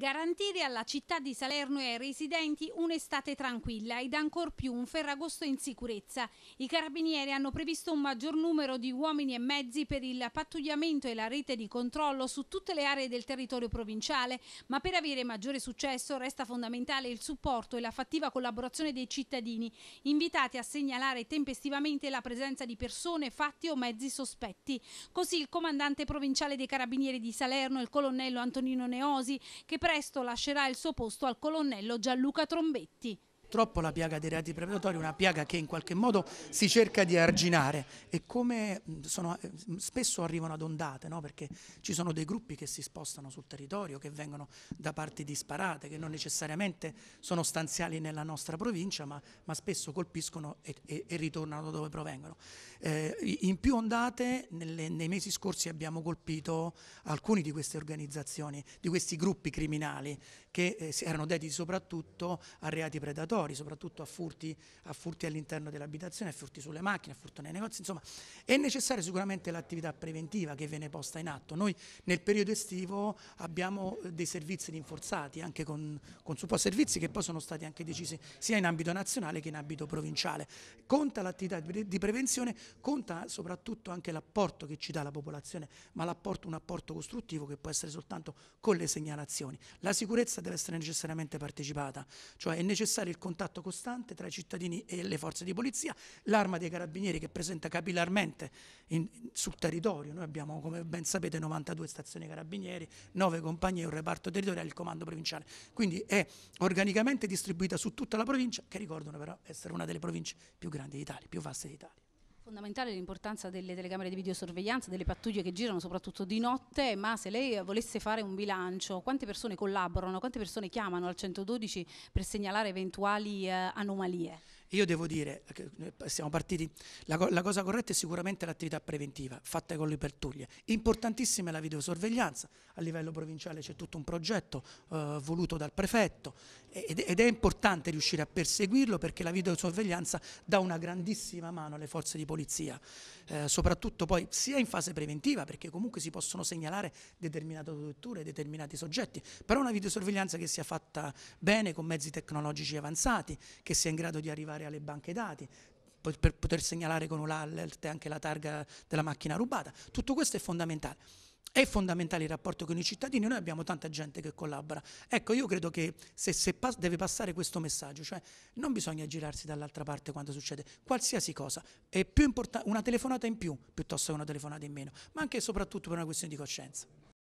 Garantire alla città di Salerno e ai residenti un'estate tranquilla ed ancor più un Ferragosto in sicurezza. I carabinieri hanno previsto un maggior numero di uomini e mezzi per il pattugliamento e la rete di controllo su tutte le aree del territorio provinciale, ma per avere maggiore successo resta fondamentale il supporto e la fattiva collaborazione dei cittadini, invitati a segnalare tempestivamente la presenza di persone, fatti o mezzi sospetti. Così il comandante provinciale dei carabinieri di Salerno, il colonnello Antonino Neosi, che per presto lascerà il suo posto al colonnello Gianluca Trombetti purtroppo la piaga dei reati predatori è una piaga che in qualche modo si cerca di arginare e come mm, sono, eh, mm, spesso arrivano ad ondate, no? perché ci sono dei gruppi che si spostano sul territorio, che vengono da parti disparate, che non necessariamente sono stanziali nella nostra provincia, ma, ma spesso colpiscono e, e, e, ritornano da dove provengono. Eh, in più ondate nelle, nei mesi scorsi abbiamo colpito alcuni di queste organizzazioni, di questi gruppi criminali che eh, erano dediti soprattutto a reati predatori maggiori, soprattutto a furti, furti all'interno dell'abitazione, a furti sulle macchine, a furti nei negozi, insomma è necessaria sicuramente l'attività preventiva che viene posta in atto. Noi nel periodo estivo abbiamo eh, dei servizi rinforzati, anche con, con supporto servizi che poi sono stati anche decisi sia in ambito nazionale che in ambito provinciale. Conta l'attività di prevenzione, conta soprattutto anche l'apporto che ci dà la popolazione, ma l'apporto un apporto costruttivo che può essere soltanto con le segnalazioni. La sicurezza deve essere necessariamente partecipata, cioè è necessario il controllo contatto costante tra i cittadini e le forze di polizia, l'arma dei carabinieri che presenta capillarmente in, sul territorio, noi abbiamo come ben sapete 92 stazioni carabinieri, 9 compagnie, un reparto territoriale, il comando provinciale, quindi è organicamente distribuita su tutta la provincia che ricordano però essere una delle province più grandi d'Italia, più vaste d'Italia fondamentale l'importanza delle telecamere di videosorveglianza, delle pattuglie che girano soprattutto di notte, ma se lei volesse fare un bilancio, quante persone collaborano, quante persone chiamano al 112 per segnalare eventuali eh, anomalie? Io devo dire, eh, siamo partiti, la, la cosa corretta è sicuramente l'attività preventiva fatta con le pertuglie. Importantissima è la videosorveglianza, a livello provinciale c'è tutto un progetto eh, voluto dal prefetto ed, ed, è importante riuscire a perseguirlo perché la videosorveglianza dà una grandissima mano alle forze di polizia, eh, soprattutto poi sia in fase preventiva perché comunque si possono segnalare determinate torture, determinati soggetti, però una videosorveglianza che sia fatta bene con mezzi tecnologici avanzati, che sia in grado di arrivare segnalare alle banche dati, per poter segnalare con un alert anche la targa della macchina rubata. Tutto questo è fondamentale. È fondamentale il rapporto con i cittadini, noi abbiamo tanta gente che collabora. Ecco, io credo che se, se pas deve passare questo messaggio, cioè non bisogna girarsi dall'altra parte quando succede qualsiasi cosa, è più importante una telefonata in più piuttosto che una telefonata in meno, ma anche e soprattutto per una questione di coscienza.